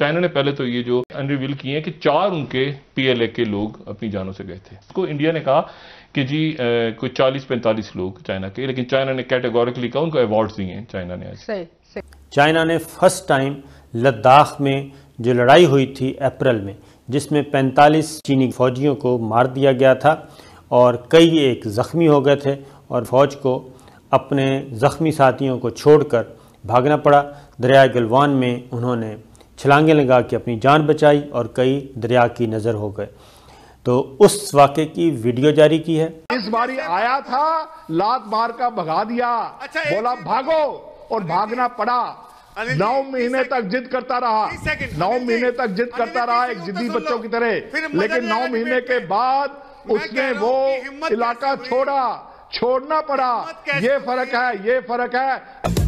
China ने पहले तो ये जो अनरिवील किए हैं कि चार उनके पीएलए के लोग अपनी जानों से गए थे उसको इंडिया ने कहा कि जी कोई चालीस पैंतालीस लोग चाइना के लेकिन चाइना ने कैटेगोरिकली कहा उनको अवार्ड दिए हैं चाइना ने आज चाइना ने फर्स्ट टाइम लद्दाख में जो लड़ाई हुई थी अप्रैल में जिसमें 45 चीनी फौजियों को मार दिया गया था और कई एक ज़ख्मी हो गए थे और फौज को अपने ज़ख्मी साथियों को छोड़कर भागना पड़ा दरिया गलवान में उन्होंने छलांगें लगा के अपनी जान बचाई और कई दरिया की नज़र हो गए तो उस वाक्य की वीडियो जारी की है इस बारी आया था लात मार का भगा दिया अच्छा बोला भागो और भागना पड़ा नौ महीने तक जिद करता रहा नौ महीने तक जिद करता रहा एक जिद्दी बच्चों की तरह लेकिन नौ महीने के बाद उसने वो इलाका छोड़ा छोड़ना पड़ा ये फर्क है ये फर्क है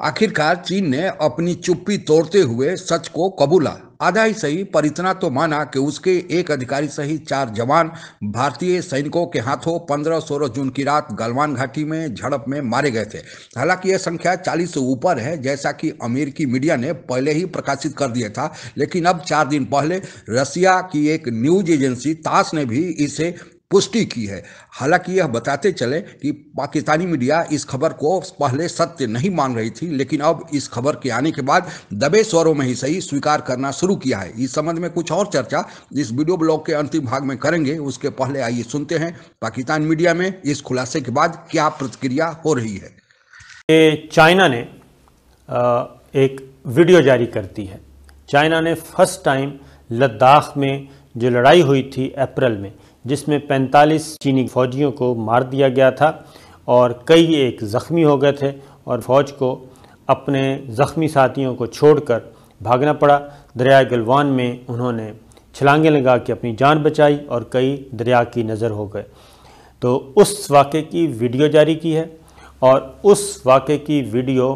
आखिरकार चीन ने अपनी चुप्पी तोड़ते हुए सच को कबूला आधा ही सही पर इतना तो माना कि उसके एक अधिकारी सहित चार जवान भारतीय सैनिकों के हाथों 15 सोलह जून की रात गलवान घाटी में झड़प में मारे गए थे हालांकि यह संख्या 40 से ऊपर है जैसा कि अमेरिकी मीडिया ने पहले ही प्रकाशित कर दिया था लेकिन अब चार दिन पहले रसिया की एक न्यूज एजेंसी तास ने भी इसे पुष्टि की है हालांकि यह बताते चले कि पाकिस्तानी मीडिया इस खबर को पहले सत्य नहीं मान रही थी लेकिन अब इस खबर के आने के बाद दबे स्वरों में ही सही स्वीकार करना शुरू किया है इस संबंध में कुछ और चर्चा इस वीडियो ब्लॉग के अंतिम भाग में करेंगे उसके पहले आइए सुनते हैं पाकिस्तान मीडिया में इस खुलासे के बाद क्या प्रतिक्रिया हो रही है चाइना ने एक वीडियो जारी करती है चाइना ने फर्स्ट टाइम लद्दाख में जो लड़ाई हुई थी अप्रैल में जिसमें 45 चीनी फौजियों को मार दिया गया था और कई एक ज़ख्मी हो गए थे और फ़ौज को अपने ज़ख्मी साथियों को छोड़कर भागना पड़ा दरिया गलवान में उन्होंने छलांगे लगा के अपनी जान बचाई और कई दरिया की नज़र हो गए तो उस वाक़े की वीडियो जारी की है और उस वाक़े की वीडियो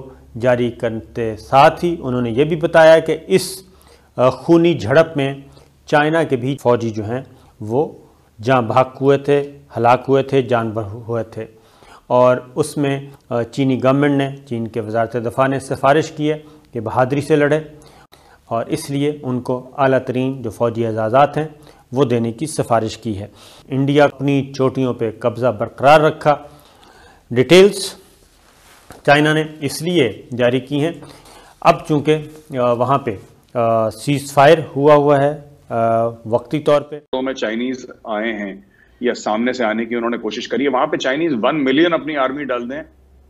जारी करते साथ ही उन्होंने ये भी बताया कि इस खूनी झड़प में चाइना के भी फौजी जो हैं वो जहाँ भाग हुए थे हलाक हुए थे जानवर हुए थे और उसमें चीनी गवर्नमेंट ने चीन के वजारत दफ़ा ने सिफारिश की है कि बहादरी से लड़े और इसलिए उनको अली तरीन जो फ़ौजी एजाज़ात हैं वो देने की सिफारिश की है इंडिया अपनी चोटियों पे कब्ज़ा बरकरार रखा डिटेल्स चाइना ने इसलिए जारी की हैं अब चूँकि वहाँ पे सीज़ फायर हुआ हुआ है वक्ती तौर पे तो में चाइनीज आए हैं या सामने से आने की उन्होंने कोशिश करी है वहां पे चाइनीज वन मिलियन अपनी आर्मी डाल दें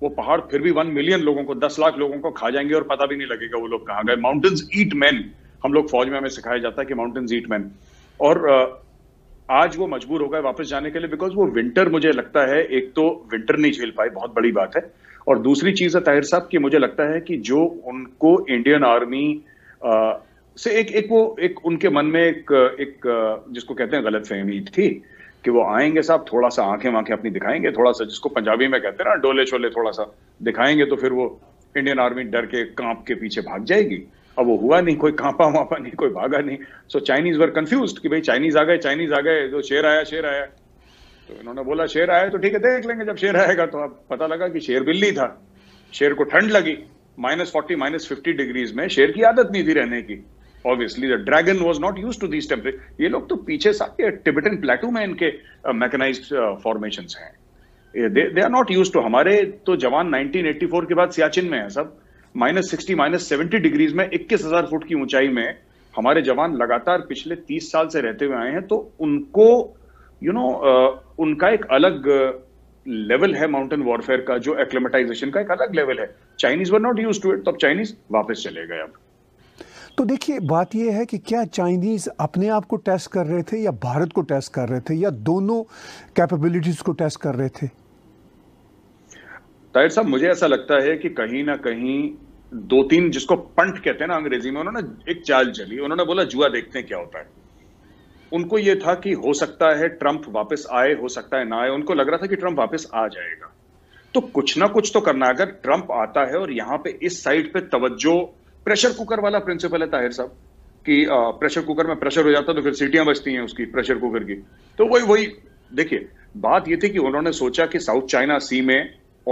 वो पहाड़ फिर भी वन मिलियन लोगों को दस लाख लोगों को खा जाएंगे और पता भी नहीं लगेगा वो लोग कहाँ गए माउंटेन्स ईट मैन हम लोग फौज में हमें सिखाया जाता है कि माउंटेन्स ईट मैन और आज वो मजबूर हो गए वापस जाने के लिए बिकॉज वो विंटर मुझे लगता है एक तो विंटर नहीं झेल पाए बहुत बड़ी बात है और दूसरी चीज है ताहिर साहब कि मुझे लगता है कि जो उनको इंडियन आर्मी से एक एक वो एक उनके मन में एक एक जिसको कहते हैं गलत फहमी थी कि वो आएंगे साहब थोड़ा सा आंखें वाखें अपनी दिखाएंगे थोड़ा सा जिसको पंजाबी में कहते हैं ना डोले छोले थोड़ा सा दिखाएंगे तो फिर वो इंडियन आर्मी डर के कांप के पीछे भाग जाएगी अब वो हुआ नहीं कोई कांपा वापा नहीं कोई भागा नहीं सो चाइनीज वर कंफ्यूज कि भाई चाइनीज आ गए चाइनीज आ गए तो शेर आया शेर आया तो इन्होंने बोला शेर आया तो ठीक है देख लेंगे जब शेर आएगा तो अब पता लगा कि शेर बिल्ली था शेर को ठंड लगी minus forty minus fifty degrees में शेर की आदत नहीं थी रहने की obviously the dragon was not used to these temperature ये लोग तो पीछे सारे टिबेटन प्लेटू में इनके मैकेनाइज फॉर्मेशन हैं they are not used to हमारे तो जवान 1984 के बाद सियाचिन में है सब minus sixty minus seventy degrees में इक्कीस हजार फुट की ऊंचाई में हमारे जवान लगातार पिछले तीस साल से रहते हुए आए हैं तो उनको यू you नो know, उनका एक अलग लेवल है माउंटेन वॉरफेयर का जो एक्लेमेटाइजेशन का एक अलग लेवल है Chinese were not used to it तो अब चाइनीज वापस चले गए अब तो देखिए बात यह है कि क्या चाइनीज़ अपने आप को टेस्ट कर रहे थे या भारत को टेस्ट कर रहे थे या दोनों कैपेबिलिटीज़ को टेस्ट कर रहे थे ताहिर साहब मुझे ऐसा लगता है कि कहीं ना कहीं दो तीन जिसको पंट कहते हैं ना अंग्रेजी में उन्होंने एक चाल चली उन्होंने बोला जुआ देखते हैं क्या होता है उनको यह था कि हो सकता है ट्रंप वापस आए हो सकता है ना आए उनको लग रहा था कि ट्रंप वापस आ जाएगा तो कुछ ना कुछ तो करना अगर ट्रंप आता है और यहां पे इस साइड पे तवज्जो प्रेशर कुकर वाला प्रिंसिपल है ताहिर साहब कि प्रेशर कुकर में प्रेशर हो जाता तो फिर सीटियां बचती हैं उसकी प्रेशर कुकर की तो वही वही देखिए बात ये थी कि उन्होंने सोचा कि साउथ चाइना सी में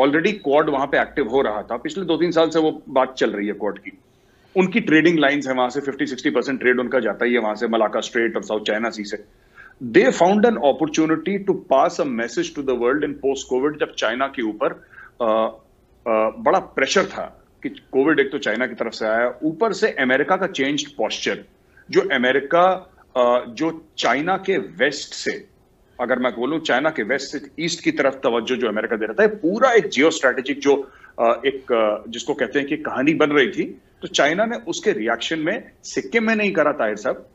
ऑलरेडी क्वाड वहां पे एक्टिव हो रहा था पिछले दो तीन साल से वो बात चल रही है क्वाड की उनकी ट्रेडिंग लाइंस है वहां से 50 60 परसेंट ट्रेड उनका जाता ही है वहां से मलाका स्ट्रेट और साउथ चाइना सी से they found an opportunity to pass a message to the world in post covid जब चाइना के ऊपर बड़ा प्रेशर था कि कोविड एक तो चाइना की तरफ से आया ऊपर से अमेरिका का चेंज पॉस्चर जो अमेरिका जो चाइना के वेस्ट से अगर मैं बोलूं चाइना के वेस्ट से ईस्ट की तरफ तवज्जो जो अमेरिका दे रहा था पूरा एक जियो स्ट्रेटेजिक जो एक जिसको कहते हैं कि कहानी बन रही थी तो चाइना ने उसके रिएक्शन में सिक्किम में नहीं करा ताहिर साहब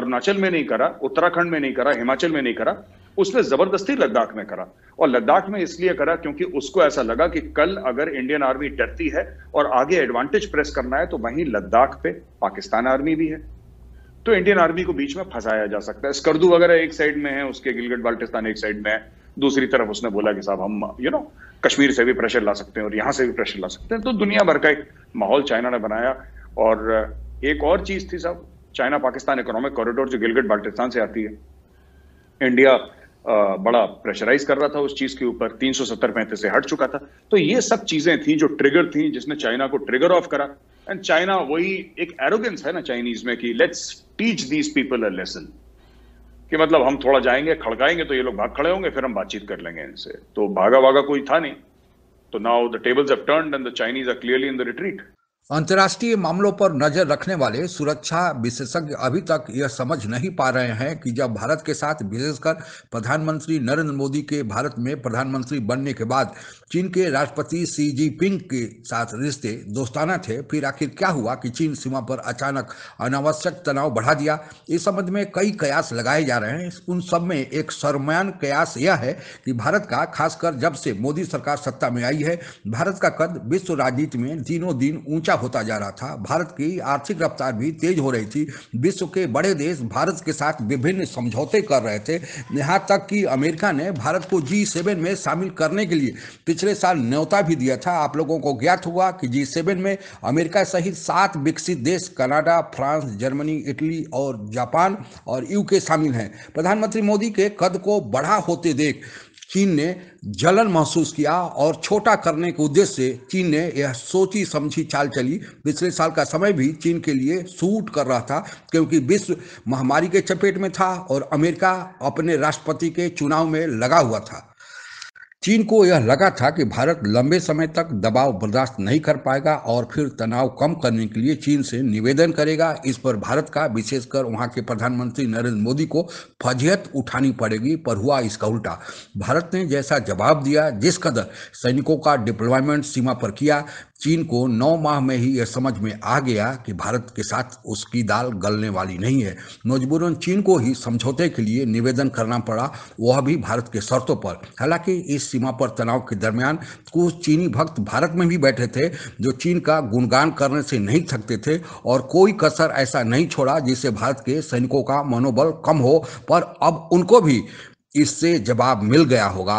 अरुणाचल में नहीं करा उत्तराखंड में नहीं करा हिमाचल में नहीं करा उसने जबरदस्ती लद्दाख में करा और लद्दाख में इसलिए करा क्योंकि उसको ऐसा लगा कि कल अगर इंडियन आर्मी डरती है और आगे एडवांटेज प्रेस करना है तो वहीं लद्दाख पे पाकिस्तान आर्मी भी है तो इंडियन आर्मी को बीच में फंसाया जा सकता है स्कर्दू वगैरह एक साइड में है उसके गिलगट बाल्टिस्तान एक साइड में है दूसरी तरफ उसने बोला कि साहब हम you you know know, Kashmir से भी प्रेशर ला सकते हैं और यहां से भी प्रेशर ला सकते हैं तो दुनिया भर का एक माहौल चाइना ने बनाया और एक और चीज थी साहब चाइना पाकिस्तान इकोनॉमिक कॉरिडोर जो गिलगट बाल्टिस्तान से आती है इंडिया बड़ा प्रेशराइज कर रहा था उस चीज के ऊपर तीन सौ सत्तर से हट चुका था तो ये सब चीजें थी जो ट्रिगर थी जिसने चाइना को ट्रिगर ऑफ करा एंड चाइना वही एक एरोगेंस है ना चाइनीज में कि let's teach these people a lesson कि मतलब हम थोड़ा जाएंगे खड़काएंगे तो ये लोग भाग खड़े होंगे फिर हम बातचीत कर लेंगे इनसे तो भागा भागा कोई था नहीं तो now the tables have turned and the Chinese are clearly in the retreat अंतर्राष्ट्रीय मामलों पर नजर रखने वाले सुरक्षा विशेषज्ञ अभी तक यह समझ नहीं पा रहे हैं कि जब भारत के साथ विशेषकर प्रधानमंत्री नरेंद्र मोदी के भारत में प्रधानमंत्री बनने के बाद चीन के राष्ट्रपति सी जिनपिंग के साथ रिश्ते दोस्ताना थे फिर आखिर क्या हुआ कि चीन सीमा पर अचानक अनावश्यक तनाव बढ़ा दिया इस संबंध में कई कयास लगाए जा रहे हैं उन सब में एक सरमयान कयास यह है कि भारत का खासकर जब से मोदी सरकार सत्ता में आई है भारत का कद विश्व राजनीति में दिनों दिन ऊंचा होता जा रहा था भारत की आर्थिक रफ्तार भी तेज हो रही थी विश्व के बड़े देश भारत के साथ विभिन्न समझौते कर रहे थे यहाँ तक कि अमेरिका ने भारत को जी सेवन में शामिल करने के लिए पिछले साल न्योता भी दिया था आप लोगों को ज्ञात हुआ कि जी सेवन में अमेरिका सहित सात विकसित देश कनाडा फ्रांस जर्मनी इटली और जापान और यूके शामिल हैं प्रधानमंत्री मोदी के कद को बढ़ा होते देख चीन ने जलन महसूस किया और छोटा करने के उद्देश्य से चीन ने यह सोची समझी चाल चली पिछले साल का समय भी चीन के लिए सूट कर रहा था क्योंकि विश्व महामारी के चपेट में था और अमेरिका अपने राष्ट्रपति के चुनाव में लगा हुआ था चीन को यह लगा था कि भारत लंबे समय तक दबाव बर्दाश्त नहीं कर पाएगा और फिर तनाव कम करने के लिए चीन से निवेदन करेगा इस पर भारत का विशेषकर वहां के प्रधानमंत्री नरेंद्र मोदी को फजीहत उठानी पड़ेगी पर हुआ इसका उल्टा भारत ने जैसा जवाब दिया जिस कदर सैनिकों का डिप्लॉयमेंट सीमा पर किया चीन को नौ माह में ही यह समझ में आ गया कि भारत के साथ उसकी दाल गलने वाली नहीं है मजबूरन चीन को ही समझौते के लिए निवेदन करना पड़ा वह भी भारत के शर्तों पर हालांकि इस सीमा पर तनाव के दरमियान कुछ चीनी भक्त भारत में भी बैठे थे जो चीन का गुणगान करने से नहीं थकते थे और कोई कसर ऐसा नहीं छोड़ा जिससे भारत के सैनिकों का मनोबल कम हो पर अब उनको भी इससे जवाब मिल गया होगा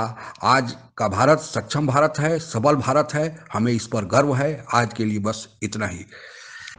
आज का भारत सक्षम भारत है सबल भारत है हमें इस पर गर्व है आज के लिए बस इतना ही